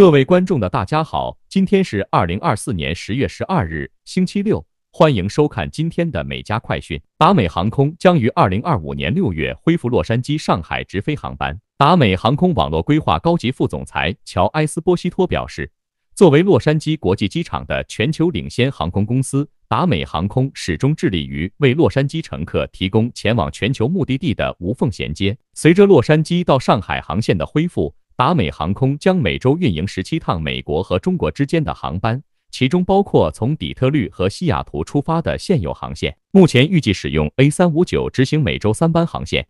各位观众的大家好，今天是二零二四年十月十二日，星期六，欢迎收看今天的美加快讯。达美航空将于二零二五年六月恢复洛杉矶上海直飞航班。达美航空网络规划高级副总裁乔埃斯波西托表示，作为洛杉矶国际机场的全球领先航空公司，达美航空始终致力于为洛杉矶乘客提供前往全球目的地的无缝衔接。随着洛杉矶到上海航线的恢复。达美航空将每周运营十七趟美国和中国之间的航班，其中包括从底特律和西雅图出发的现有航线。目前预计使用 A359 执行每周三班航线。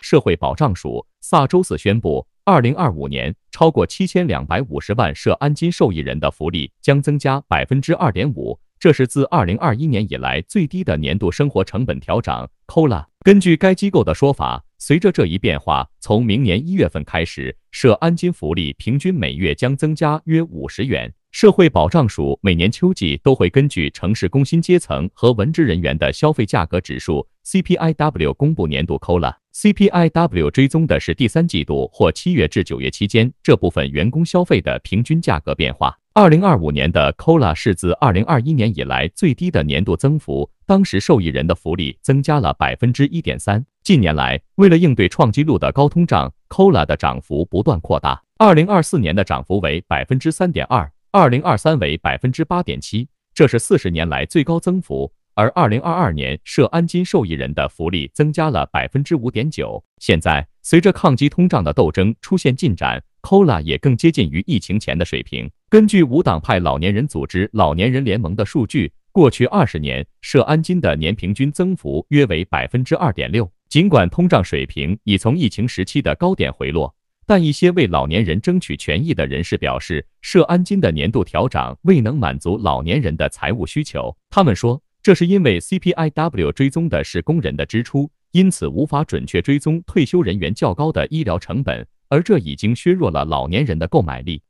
社会保障署萨周四宣布，二零二五年超过七千两百五十万设安金受益人的福利将增加百分之二点五。这是自2021年以来最低的年度生活成本调整。扣了。根据该机构的说法，随着这一变化，从明年一月份开始，社安金福利平均每月将增加约五十元。社会保障署每年秋季都会根据城市工薪阶层和文职人员的消费价格指数 （CPIW） 公布年度 COLA。CPIW 追踪的是第三季度或七月至九月期间这部分员工消费的平均价格变化。二零二五年的 COLA 是自二零二一年以来最低的年度增幅，当时受益人的福利增加了百分之一点三。近年来，为了应对创纪录的高通胀，COLA 的涨幅不断扩大。二零二四年的涨幅为百分之三点二。二零二三为百分之八点七，这是四十年来最高增幅。而二零二二年，社安金受益人的福利增加了百分之五点九。现在，随着抗击通胀的斗争出现进展，COLA 也更接近于疫情前的水平。根据无党派老年人组织老年人联盟的数据，过去二十年社安金的年平均增幅约为百分之二点六。尽管通胀水平已从疫情时期的高点回落。但一些为老年人争取权益的人士表示，社安金的年度调涨未能满足老年人的财务需求。他们说，这是因为 CPIW 追踪的是工人的支出，因此无法准确追踪退休人员较高的医疗成本，而这已经削弱了老年人的购买力。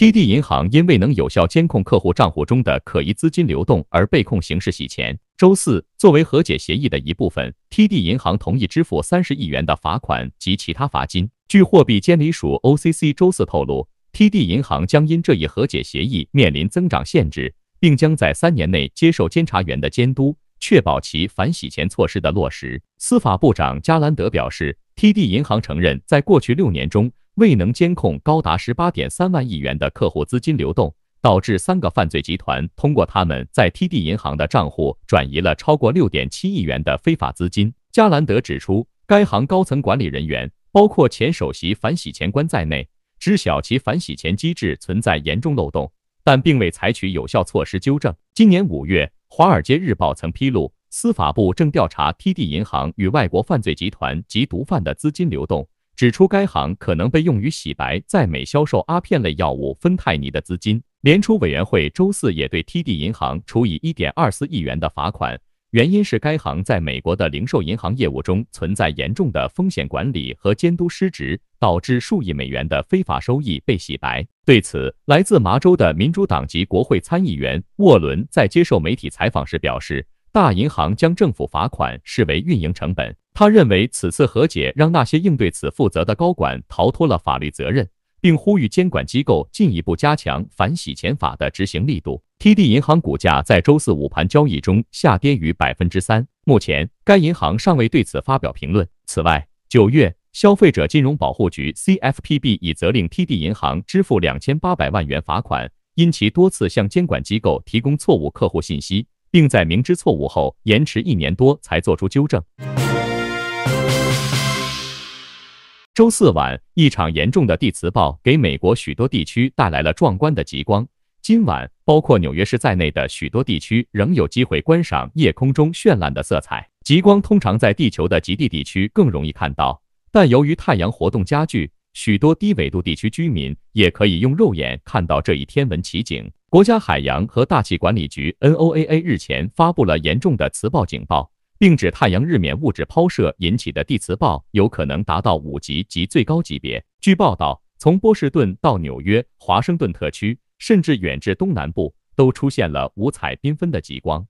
TD 银行因未能有效监控客户账户中的可疑资金流动而被控刑事洗钱。周四，作为和解协议的一部分，TD 银行同意支付三十亿元的罚款及其他罚金。据货币监理署 OCC 周四透露，TD 银行将因这一和解协议面临增长限制，并将在三年内接受监察员的监督，确保其反洗钱措施的落实。司法部长加兰德表示，TD 银行承认在过去六年中。未能监控高达十八点三万亿元的客户资金流动，导致三个犯罪集团通过他们在 TD 银行的账户转移了超过六点七亿元的非法资金。加兰德指出，该行高层管理人员，包括前首席反洗钱官在内，知晓其反洗钱机制存在严重漏洞，但并未采取有效措施纠正。今年五月，华尔街日报曾披露，司法部正调查 TD 银行与外国犯罪集团及毒贩的资金流动。指出该行可能被用于洗白在美销售阿片类药物芬太尼的资金。联储委员会周四也对 TD 银行处以1.24亿元的罚款，原因是该行在美国的零售银行业务中存在严重的风险管理和监督失职，导致数亿美元的非法收益被洗白。对此，来自麻州的民主党籍国会参议员沃伦在接受媒体采访时表示。大银行将政府罚款视为运营成本。他认为此次和解让那些应对此负责的高管逃脱了法律责任，并呼吁监管机构进一步加强反洗钱法的执行力度。TD 银行股价在周四午盘交易中下跌逾百分之三。目前，该银行尚未对此发表评论。此外，九月消费者金融保护局 （CFPB） 已责令 TD 银行支付两千八百万元罚款，因其多次向监管机构提供错误客户信息。并在明知错误后，延迟一年多才做出纠正。周四晚，一场严重的地磁暴给美国许多地区带来了壮观的极光。今晚，包括纽约市在内的许多地区仍有机会观赏夜空中绚烂的色彩。极光通常在地球的极地地区更容易看到，但由于太阳活动加剧，许多低纬度地区居民也可以用肉眼看到这一天文奇景。国家海洋和大气管理局 （NOAA） 日前发布了严重的磁暴警报，并指太阳日冕物质抛射引起的地磁暴有可能达到五级及最高级别。据报道，从波士顿到纽约、华盛顿特区，甚至远至东南部，都出现了五彩缤纷的极光。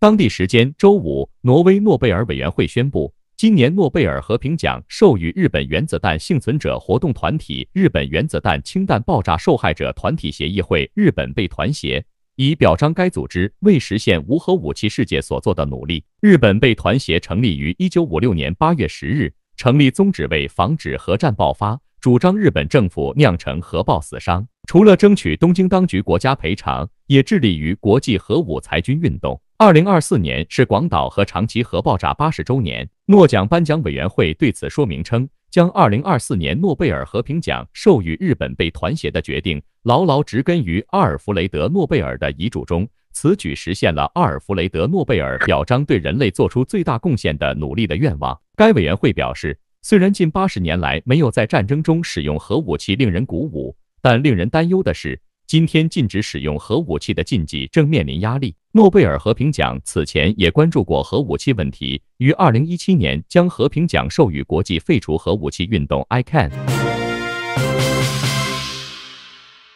当地时间周五，挪威诺贝尔委员会宣布。今年诺贝尔和平奖授予日本原子弹幸存者活动团体日本原子弹氢弹爆炸受害者团体协议会日本被团协，以表彰该组织为实现无核武器世界所做的努力。日本被团协成立于一九五六年八月十日，成立宗旨为防止核战爆发，主张日本政府酿成核爆死伤，除了争取东京当局国家赔偿，也致力于国际核武裁军运动。二零二四年是广岛和长崎核爆炸八十周年。诺奖颁奖委员会对此说明称，将2024年诺贝尔和平奖授予日本被团协的决定，牢牢植根于阿尔弗雷德·诺贝尔的遗嘱中。此举实现了阿尔弗雷德·诺贝尔表彰对人类做出最大贡献的努力的愿望。该委员会表示，虽然近八十年来没有在战争中使用核武器令人鼓舞，但令人担忧的是。今天，禁止使用核武器的禁忌正面临压力。诺贝尔和平奖此前也关注过核武器问题，于二零一七年将和平奖授予国际废除核武器运动 （ICAN）。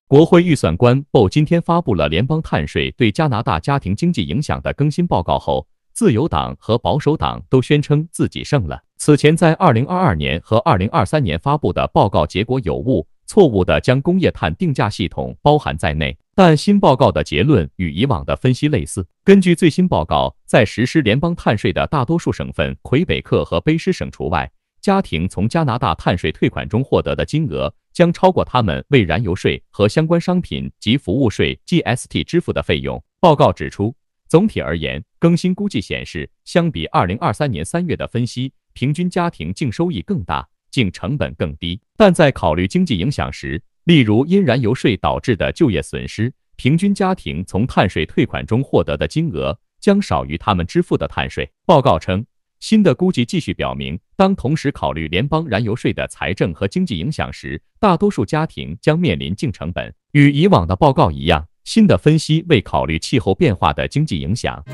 国会预算官 Bo 今天发布了联邦碳税对加拿大家庭经济影响的更新报告后，自由党和保守党都宣称自己胜了。此前在二零二二年和二零二三年发布的报告结果有误。错误的将工业碳定价系统包含在内，但新报告的结论与以往的分析类似。根据最新报告，在实施联邦碳税的大多数省份（魁北克和卑诗省除外），家庭从加拿大碳税退款中获得的金额将超过他们为燃油税和相关商品及服务税 （GST） 支付的费用。报告指出，总体而言，更新估计显示，相比2023年3月的分析，平均家庭净收益更大。净成本更低，但在考虑经济影响时，例如因燃油税导致的就业损失，平均家庭从碳税退款中获得的金额将少于他们支付的碳税。报告称，新的估计继续表明，当同时考虑联邦燃油税的财政和经济影响时，大多数家庭将面临净成本。与以往的报告一样，新的分析未考虑气候变化的经济影响。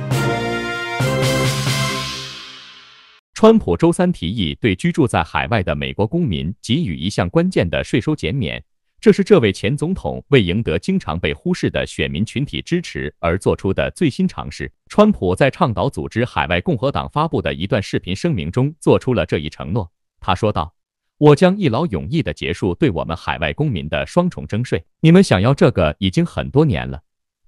川普周三提议对居住在海外的美国公民给予一项关键的税收减免，这是这位前总统为赢得经常被忽视的选民群体支持而做出的最新尝试。川普在倡导组织海外共和党发布的一段视频声明中做出了这一承诺。他说道：“我将一劳永逸地结束对我们海外公民的双重征税。你们想要这个已经很多年了。”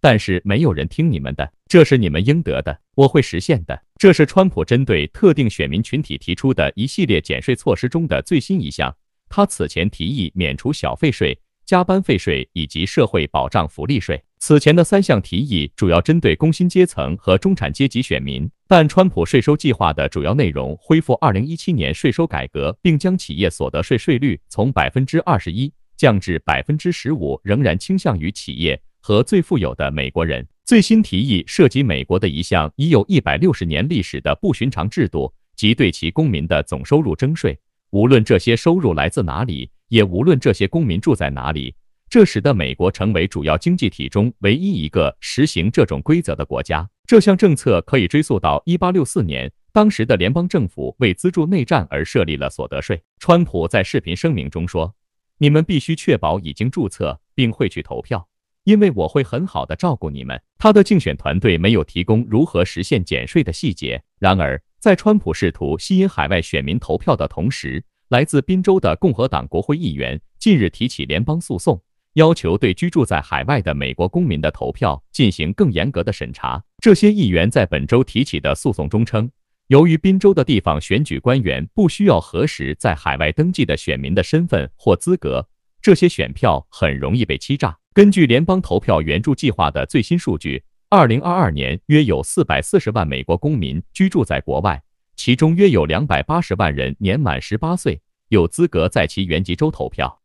但是没有人听你们的，这是你们应得的。我会实现的。这是川普针对特定选民群体提出的一系列减税措施中的最新一项。他此前提议免除小费税、加班费税以及社会保障福利税。此前的三项提议主要针对工薪阶层和中产阶级选民，但川普税收计划的主要内容恢复二零一七年税收改革，并将企业所得税税率从百分之二十一降至百分之十五，仍然倾向于企业。和最富有的美国人，最新提议涉及美国的一项已有一百六十年历史的不寻常制度，即对其公民的总收入征税，无论这些收入来自哪里，也无论这些公民住在哪里。这使得美国成为主要经济体中唯一一个实行这种规则的国家。这项政策可以追溯到一八六四年，当时的联邦政府为资助内战而设立了所得税。川普在视频声明中说：“你们必须确保已经注册并会去投票。”因为我会很好的照顾你们。他的竞选团队没有提供如何实现减税的细节。然而，在川普试图吸引海外选民投票的同时，来自宾州的共和党国会议员近日提起联邦诉讼，要求对居住在海外的美国公民的投票进行更严格的审查。这些议员在本周提起的诉讼中称，由于宾州的地方选举官员不需要核实在海外登记的选民的身份或资格，这些选票很容易被欺诈。根据联邦投票援助计划的最新数据，二零二二年约有四百四十万美国公民居住在国外，其中约有两百八十万人年满十八岁，有资格在其原籍州投票。